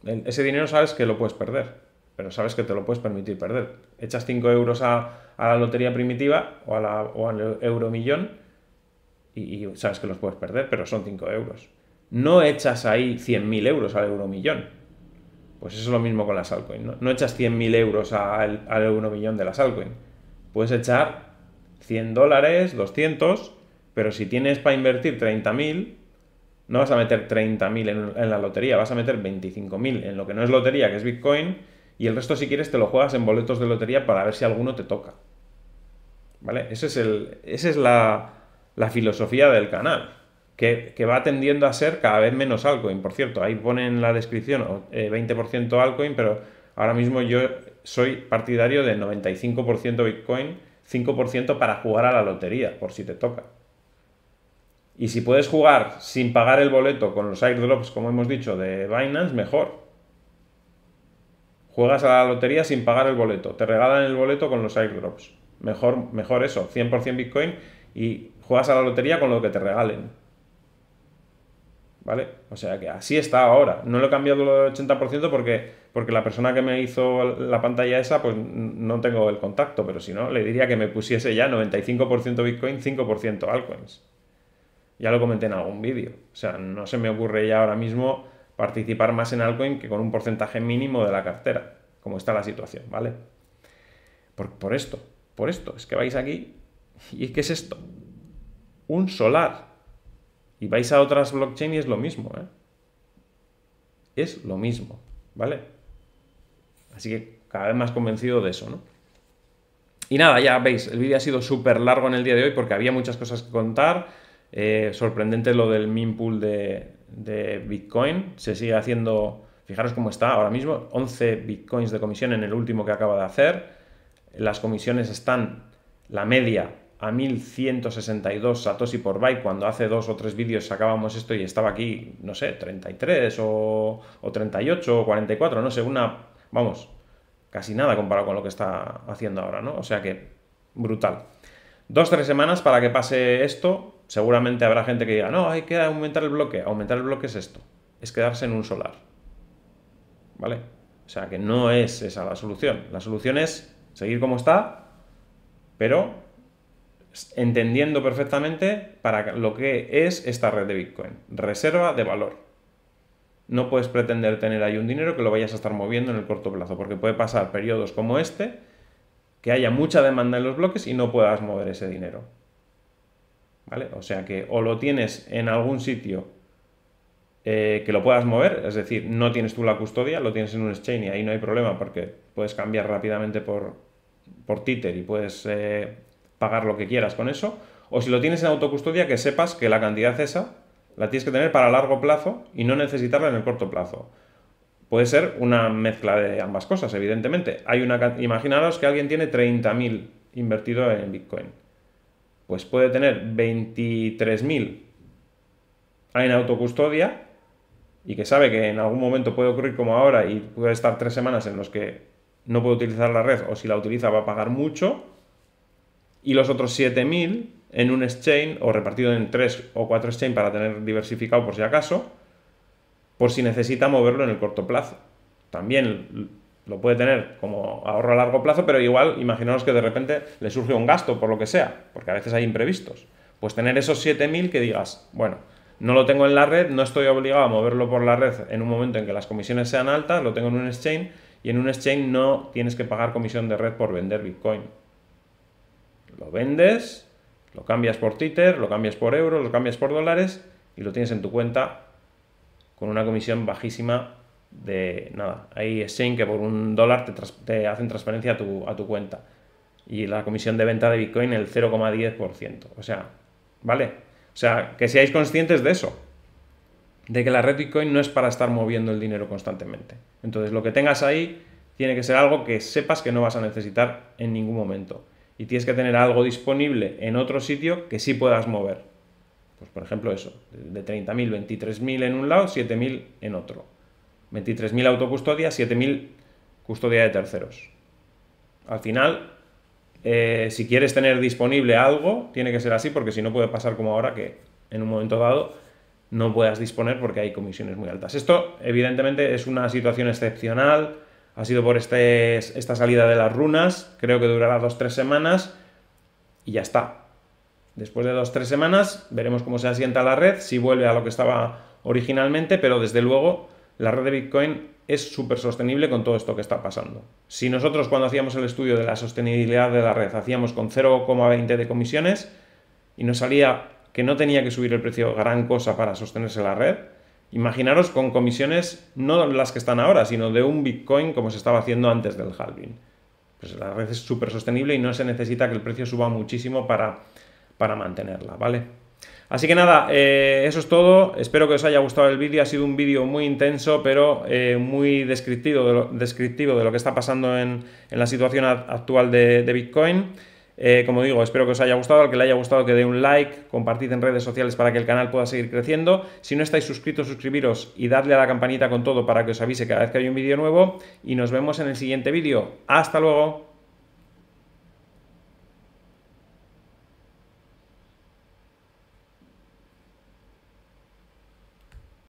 ese dinero sabes que lo puedes perder, pero sabes que te lo puedes permitir perder. Echas 5 euros a, la lotería primitiva o, al euro o al y, sabes que los puedes perder, pero son 5 euros. No echas ahí 100.000 euros al euro millón. Pues eso es lo mismo con las altcoins. No, no echas 100.000 euros al, al euro millón de las altcoins. Puedes echar 100 dólares, 200, pero si tienes para invertir 30.000, no vas a meter 30.000 en, en, la lotería, vas a meter 25.000 en lo que no es lotería, que es Bitcoin, y el resto si quieres te lo juegas en boletos de lotería para ver si alguno te toca. ¿Vale? Ese es el, esa es la, la filosofía del canal, que, va tendiendo a ser cada vez menos altcoin. Por cierto, ahí pone en la descripción 20% eh, altcoin, pero ahora mismo yo soy partidario del 95% Bitcoin, 5% para jugar a la lotería, por si te toca. Y si puedes jugar sin pagar el boleto con los airdrops, como hemos dicho, de Binance, mejor. Juegas a la lotería sin pagar el boleto. Te regalan el boleto con los airdrops. Mejor, mejor eso, 100% Bitcoin y Juegas a la lotería con lo que te regalen. ¿Vale? O sea que así está ahora. No lo he cambiado el 80% porque, porque la persona que me hizo la pantalla esa, pues no tengo el contacto, pero si no, le diría que me pusiese ya 95% Bitcoin, 5% altcoins. Ya lo comenté en algún vídeo. O sea, no se me ocurre ya ahora mismo participar más en altcoin que con un porcentaje mínimo de la cartera, como está la situación, ¿vale? Por, por esto, por esto. Es que vais aquí y ¿qué es esto? un solar. Y vais a otras blockchains y es lo mismo, ¿eh? Es lo mismo, ¿vale? Así que cada vez más convencido de eso, ¿no? Y nada, ya veis, el vídeo ha sido súper largo en el día de hoy porque había muchas cosas que contar. Eh, sorprendente lo del minpool pool de, de Bitcoin. Se sigue haciendo, fijaros cómo está ahora mismo, 11 Bitcoins de comisión en el último que acaba de hacer. Las comisiones están, la media a 1162 Satoshi por byte, cuando hace dos o tres vídeos sacábamos esto y estaba aquí, no sé, 33 o, 38 o 44, no sé, una, vamos, casi nada comparado con lo que está haciendo ahora, ¿no? O sea que, brutal. Dos, tres semanas para que pase esto, seguramente habrá gente que diga, no, hay que aumentar el bloque. Aumentar el bloque es esto, es quedarse en un solar. ¿Vale? O sea que no es esa la solución. La solución es seguir como está, pero entendiendo perfectamente para lo que es esta red de Bitcoin. Reserva de valor. No puedes pretender tener ahí un dinero que lo vayas a estar moviendo en el corto plazo, porque puede pasar periodos como este, que haya mucha demanda en los bloques y no puedas mover ese dinero. ¿Vale? O sea que o lo tienes en algún sitio eh, que lo puedas mover, es decir, no tienes tú la custodia, lo tienes en un exchange y ahí no hay problema porque puedes cambiar rápidamente por, por y puedes eh, pagar lo que quieras con eso, o si lo tienes en autocustodia, que sepas que la cantidad esa la tienes que tener para largo plazo y no necesitarla en el corto plazo. Puede ser una mezcla de ambas cosas, evidentemente. Hay una, imaginaros que alguien tiene 30.000 invertido en Bitcoin. Pues puede tener 23.000 en autocustodia y que sabe que en algún momento puede ocurrir como ahora y puede estar tres semanas en los que no puede utilizar la red o si la utiliza va a pagar mucho y los otros 7000 en un exchange o repartido en 3 o 4 exchange para tener diversificado por si acaso, por si necesita moverlo en el corto plazo. También lo puede tener como ahorro a largo plazo, pero igual imaginaos que de repente le surge un gasto por lo que sea, porque a veces hay imprevistos. Pues tener esos 7000 que digas, bueno, no lo tengo en la red, no estoy obligado a moverlo por la red en un momento en que las comisiones sean altas, lo tengo en un exchange y en un exchange no tienes que pagar comisión de red por vender Bitcoin. Lo vendes, lo cambias por títer, lo cambias por euros, lo cambias por dólares y lo tienes en tu cuenta con una comisión bajísima de nada. Hay exchange que por un dólar te, hacen transferencia a tu, a tu cuenta. Y la comisión de venta de Bitcoin el 0,10%. O sea, ¿vale? O sea, que seáis conscientes de eso. De que la red Bitcoin no es para estar moviendo el dinero constantemente. Entonces, lo que tengas ahí tiene que ser algo que sepas que no vas a necesitar en ningún momento y tienes que tener algo disponible en otro sitio que sí puedas mover. Pues por ejemplo eso, de 30.000, 23.000 en un lado, 7.000 en otro. 23.000 autocustodia, 7.000 custodia de terceros. Al final, eh, si quieres tener disponible algo, tiene que ser así porque si no puede pasar como ahora que en un momento dado no puedas disponer porque hay comisiones muy altas. Esto evidentemente es una situación excepcional ha sido por este, esta salida de las runas, creo que durará 2-3 semanas y ya está. Después de 2-3 semanas veremos cómo se asienta la red, si vuelve a lo que estaba originalmente, pero desde luego la red de Bitcoin es súper sostenible con todo esto que está pasando. Si nosotros cuando hacíamos el estudio de la sostenibilidad de la red hacíamos con 0,20 de comisiones y nos salía que no tenía que subir el precio gran cosa para sostenerse la red, Imaginaros con comisiones no las que están ahora, sino de un Bitcoin como se estaba haciendo antes del halving. Pues la red es súper sostenible y no se necesita que el precio suba muchísimo para, para mantenerla, ¿vale? Así que nada, eh, eso es todo. Espero que os haya gustado el vídeo. Ha sido un vídeo muy intenso, pero eh, muy descriptivo de, lo, descriptivo de, lo, que está pasando en, la situación actual de Bitcoin. Eh, como digo, espero que os haya gustado, al que le haya gustado que dé un like, compartid en redes sociales para que el canal pueda seguir creciendo. Si no estáis suscritos, suscribiros y dadle a la campanita con todo para que os avise cada vez que hay un vídeo nuevo. Y nos vemos en el siguiente vídeo. ¡Hasta luego!